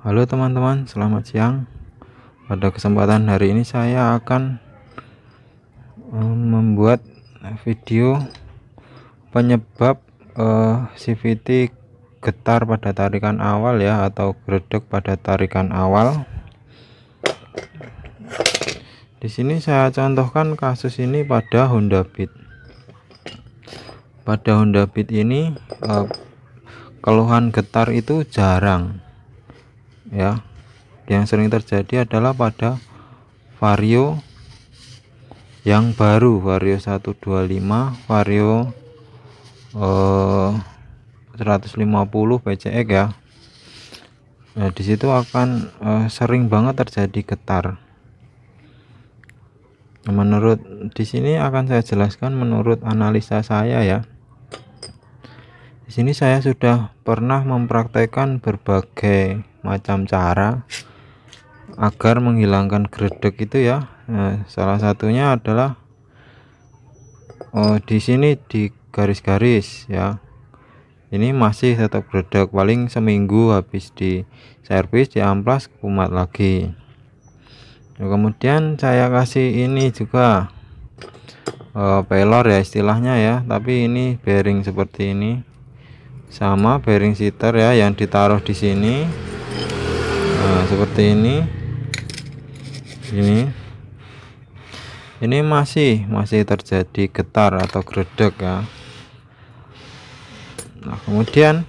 Halo teman-teman, selamat siang. Pada kesempatan hari ini saya akan eh, membuat video penyebab uh, eh, CVT getar pada tarikan awal ya atau gredek pada tarikan awal. Di sini saya contohkan kasus ini pada Honda Beat. Pada Honda Beat ini uh, keluhan getar itu jarang ya yang sering terjadi adalah pada vario yang baru vario 125 vario eh, 150 PCX ya nah, disitu akan eh, sering banget terjadi getar menurut di sini akan saya jelaskan menurut analisa saya ya di sini saya sudah pernah mempraktekkan berbagai macam cara agar menghilangkan gredek itu ya. Nah, salah satunya adalah oh, di sini di garis-garis ya. Ini masih tetap gredek paling seminggu habis di servis di amplas kumat lagi. Nah, kemudian saya kasih ini juga uh, pelor ya istilahnya ya tapi ini bearing seperti ini sama bearing sitter ya yang ditaruh di sini nah, seperti ini ini ini masih masih terjadi getar atau gredek ya nah kemudian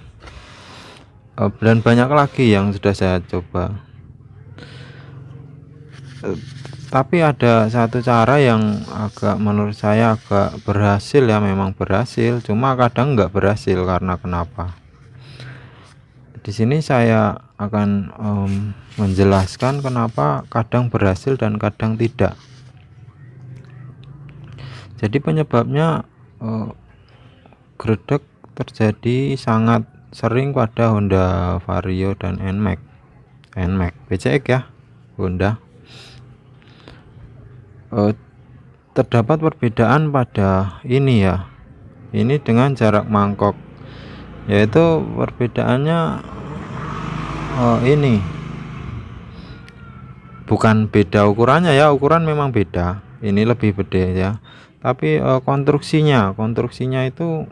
eh, dan banyak lagi yang sudah saya coba eh, tapi ada satu cara yang agak menurut saya agak berhasil ya memang berhasil cuma kadang nggak berhasil karena kenapa di sini saya akan um, menjelaskan kenapa kadang berhasil dan kadang tidak jadi penyebabnya uh, eh, gredek terjadi sangat sering pada Honda Vario dan NMAX NMAX BCX ya Honda eh, terdapat perbedaan pada ini ya ini dengan jarak mangkok yaitu perbedaannya eh, ini bukan beda ukurannya ya ukuran memang beda ini lebih beda ya tapi eh, konstruksinya konstruksinya itu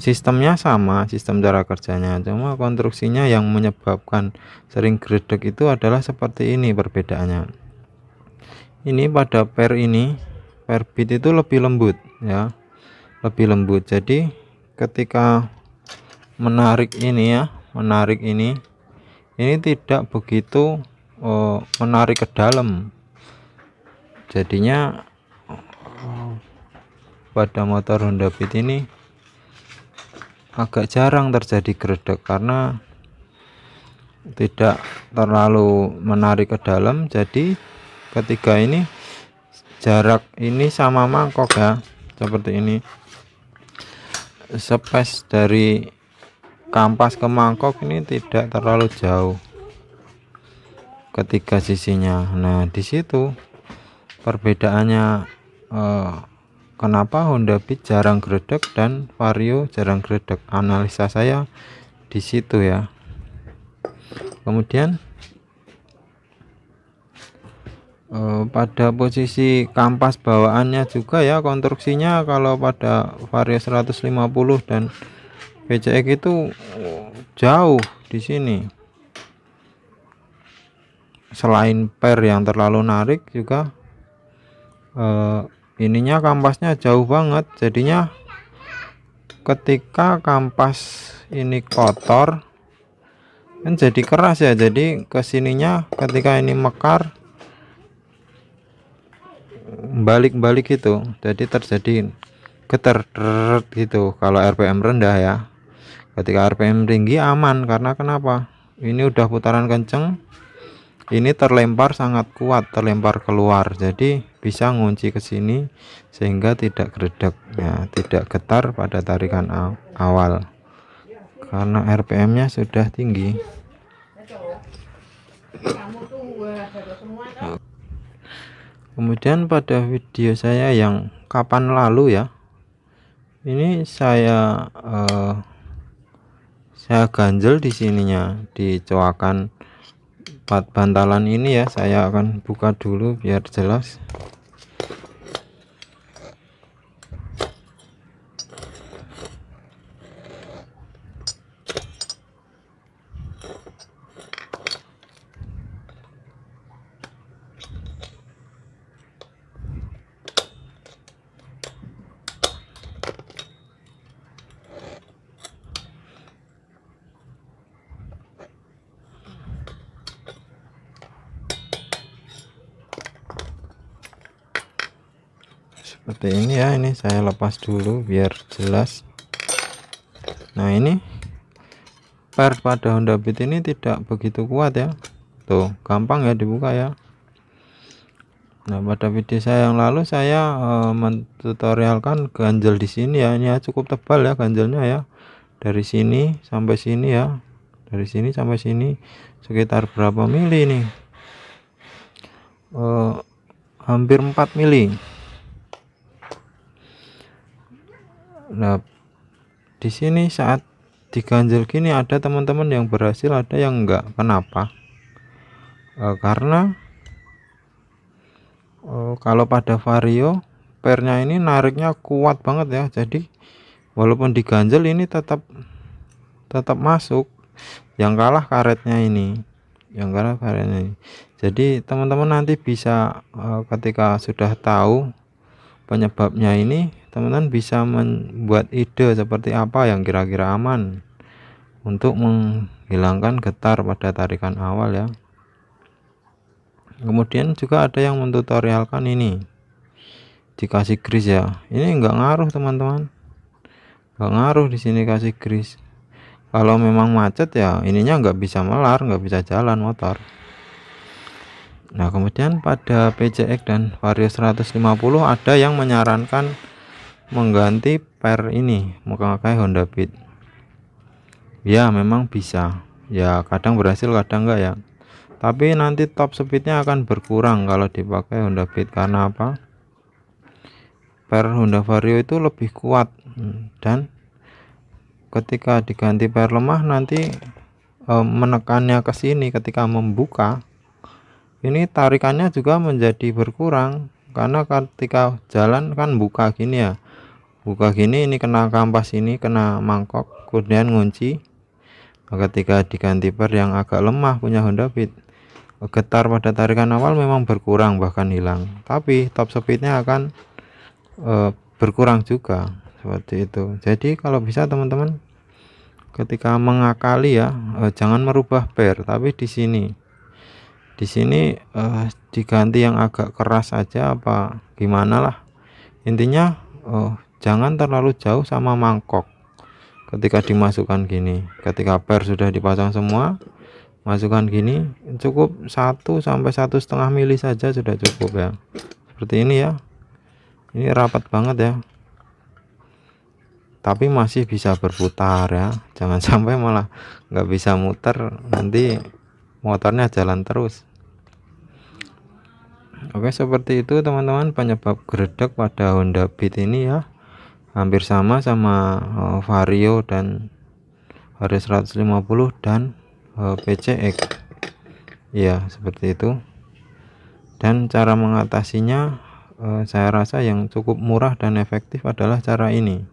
sistemnya sama sistem cara kerjanya cuma konstruksinya yang menyebabkan sering gredek itu adalah seperti ini perbedaannya ini pada per ini per bit itu lebih lembut ya lebih lembut jadi ketika menarik ini ya menarik ini ini tidak begitu uh, menarik ke dalam jadinya pada motor Honda Beat ini agak jarang terjadi geredek karena tidak terlalu menarik ke dalam jadi ketiga ini jarak ini sama mangkok ya seperti ini space dari kampas ke mangkok ini tidak terlalu jauh ketiga sisinya nah disitu perbedaannya eh, kenapa Honda Beat jarang geredek dan Vario jarang geredek analisa saya disitu ya kemudian Eh, pada posisi kampas bawaannya juga ya konstruksinya kalau pada vario 150 dan VCX itu oh, jauh di sini selain per yang terlalu narik juga eh, ininya kampasnya jauh banget jadinya ketika kampas ini kotor kan jadi keras ya jadi kesininya ketika ini mekar balik-balik itu, jadi terjadi getar gitu kalau RPM rendah ya ketika RPM tinggi aman karena kenapa ini udah putaran kenceng ini terlempar sangat kuat terlempar keluar jadi bisa ngunci ke sini sehingga tidak geredek ya tidak getar pada tarikan awal karena RPM nya sudah tinggi kemudian pada video saya yang kapan lalu ya ini saya eh, saya ganjel di sininya dicoakan bantalan ini ya saya akan buka dulu biar jelas seperti ini ya ini saya lepas dulu biar jelas nah ini per pada Honda Beat ini tidak begitu kuat ya tuh gampang ya dibuka ya Nah pada video saya yang lalu saya e, mentutorialkan ganjel di sini ya ini ya, cukup tebal ya ganjelnya ya dari sini sampai sini ya dari sini sampai sini sekitar berapa mili nih eh, e, hampir 4 mili Nah, di sini saat diganjel gini ada teman-teman yang berhasil, ada yang enggak. Kenapa? E, karena e, kalau pada vario pernya ini nariknya kuat banget ya. Jadi walaupun diganjel ini tetap tetap masuk. Yang kalah karetnya ini. Yang kalah karetnya ini. Jadi teman-teman nanti bisa e, ketika sudah tahu penyebabnya ini teman-teman bisa membuat ide seperti apa yang kira-kira aman untuk menghilangkan getar pada tarikan awal ya kemudian juga ada yang mentutorialkan ini dikasih grease ya ini enggak ngaruh teman-teman enggak ngaruh di sini kasih grease kalau memang macet ya ininya enggak bisa melar enggak bisa jalan motor nah kemudian pada PCX dan Vario 150 ada yang menyarankan mengganti per ini memakai Honda Beat ya memang bisa ya kadang berhasil kadang enggak ya tapi nanti top speednya akan berkurang kalau dipakai Honda Beat karena apa per Honda Vario itu lebih kuat dan ketika diganti per lemah nanti e, menekannya ke sini ketika membuka ini tarikannya juga menjadi berkurang karena ketika jalan kan buka gini ya buka gini ini kena kampas ini kena mangkok kemudian ngunci nah, ketika diganti per yang agak lemah punya Honda Beat getar pada tarikan awal memang berkurang bahkan hilang tapi top speednya akan e, berkurang juga seperti itu jadi kalau bisa teman-teman ketika mengakali ya e, jangan merubah per tapi di sini di sini e, diganti yang agak keras aja apa gimana lah intinya oh jangan terlalu jauh sama mangkok ketika dimasukkan gini ketika per sudah dipasang semua masukkan gini cukup satu sampai satu setengah mili saja sudah cukup ya seperti ini ya ini rapat banget ya tapi masih bisa berputar ya jangan sampai malah nggak bisa muter nanti motornya jalan terus oke seperti itu teman-teman penyebab geredek pada Honda Beat ini ya hampir sama sama uh, Vario dan Vario 150 dan uh, eh, PCX ya seperti itu dan cara mengatasinya uh, saya rasa yang cukup murah dan efektif adalah cara ini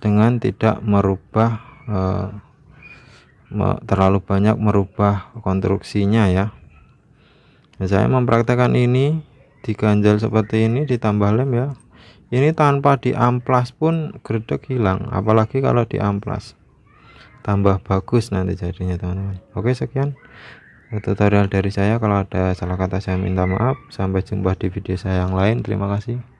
dengan tidak merubah uh, terlalu banyak merubah konstruksinya ya saya mempraktekkan ini diganjal seperti ini ditambah lem ya ini tanpa di amplas pun gerdek hilang apalagi kalau di amplas tambah bagus nanti jadinya teman-teman oke sekian tutorial dari saya kalau ada salah kata saya minta maaf sampai jumpa di video saya yang lain terima kasih